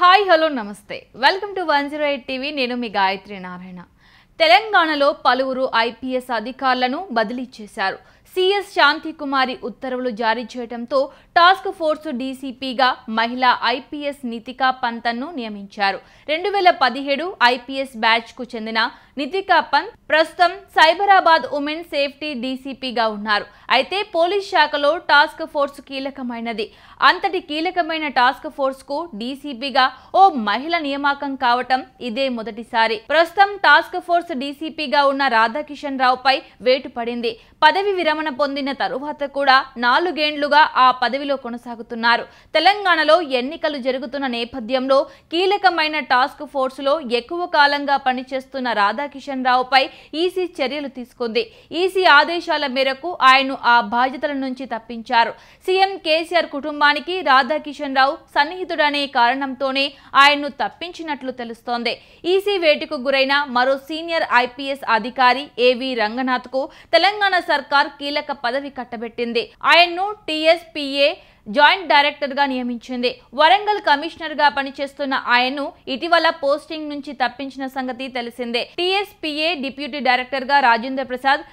hi hello నమస్తే welcome to one zero eight TV నేను మీ గాయత్రి నారాయణ తెలంగాణలో పలువురు ఐపీఎస్ అధికారులను బదిలీ చేశారు సిఎస్ శాంతికుమారి ఉత్తర్వులు జారీ చేయడంతో టాస్క్ ఫోర్స్ డీసీపీగా మహిళా ఐపీఎస్ నితికా పంతన్ను నియమించారు రెండు వేల పదిహేడు ఐపీఎస్ కు చెందిన నితికా పంత్ ప్రస్తుతం సైబరాబాద్ ఉమెన్ సేఫ్టీ డీసీపీగా ఉన్నారు అయితే పోలీస్ శాఖలో టాస్క్ ఫోర్స్ కీలకమైనది అంతటి కీలకమైన టాస్క్ ఫోర్స్ కు డీసీపీగా ఓ మహిళ నియామకం కావటం ఇదే మొదటిసారి ప్రస్తుతం టాస్క్ ఫోర్స్ రిజర్వ్స్ డీసీపీగా ఉన్న రాధాకిషన్ రావుపై వేటు పడింది పదవి విరమణ పొందిన తరువాత కూడా నాలుగేండ్లుగా ఆ పదవిలో కొనసాగుతున్నారు తెలంగాణలో ఎన్నికలు జరుగుతున్న నేపథ్యంలో కీలకమైన టాస్క్ ఫోర్స్లో ఎక్కువ కాలంగా పనిచేస్తున్న రాధాకిషన్ రావుపై ఈసీ చర్యలు తీసుకుంది ఈసీ ఆదేశాల మేరకు ఆయన్ను ఆ బాధ్యతల నుంచి తప్పించారు సీఎం కేసీఆర్ కుటుంబానికి రాధాకిషన్ రావు సన్నిహితుడనే కారణంతోనే ఆయన్ను తప్పించినట్లు తెలుస్తోంది ఈసీ వేటుకు గురైన మరో సీనియర్ సీనియర్ ఐపీఎస్ అధికారి ఏవి రంగనాథ్ కు తెలంగాణ సర్కార్ కీలక పదవి కట్టబెట్టింది ఆయన్ను టీఎస్పీఏ జాయింట్ డైరెక్టర్ గా నియమించింది వరంగల్ కమిషనర్ గా పనిచేస్తున్న ఆయన్ను ఇటీవల పోస్టింగ్ నుంచి తప్పించిన సంగతి తెలిసిందే టీఎస్పీఏ డిప్యూటీ గా రాజేంద్ర ప్రసాద్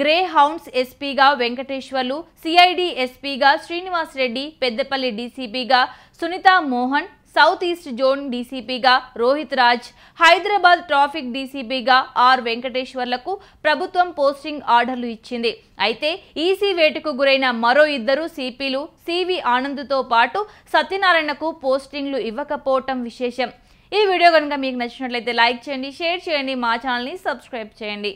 గ్రే హౌండ్స్ ఎస్పీగా వెంకటేశ్వర్లు సిఐడి ఎస్పీగా శ్రీనివాస్ రెడ్డి పెద్దపల్లి డీసీపీగా Sunitha Mohan south east zone డీసీపీగా రోహిత్ రాజ్ హైదరాబాద్ ట్రాఫిక్ డీసీపీగా ఆర్ వెంకటేశ్వర్లకు ప్రభుత్వం పోస్టింగ్ ఆర్డర్లు ఇచ్చింది అయితే ఈసీ వేటుకు గురైన మరో ఇద్దరు సిపిలు సివి ఆనంద్తో పాటు సత్యనారాయణకు పోస్టింగ్లు ఇవ్వకపోవటం విశేషం ఈ వీడియో కనుక మీకు నచ్చినట్లయితే లైక్ చేయండి షేర్ చేయండి మా ఛానల్ని సబ్స్క్రైబ్ చేయండి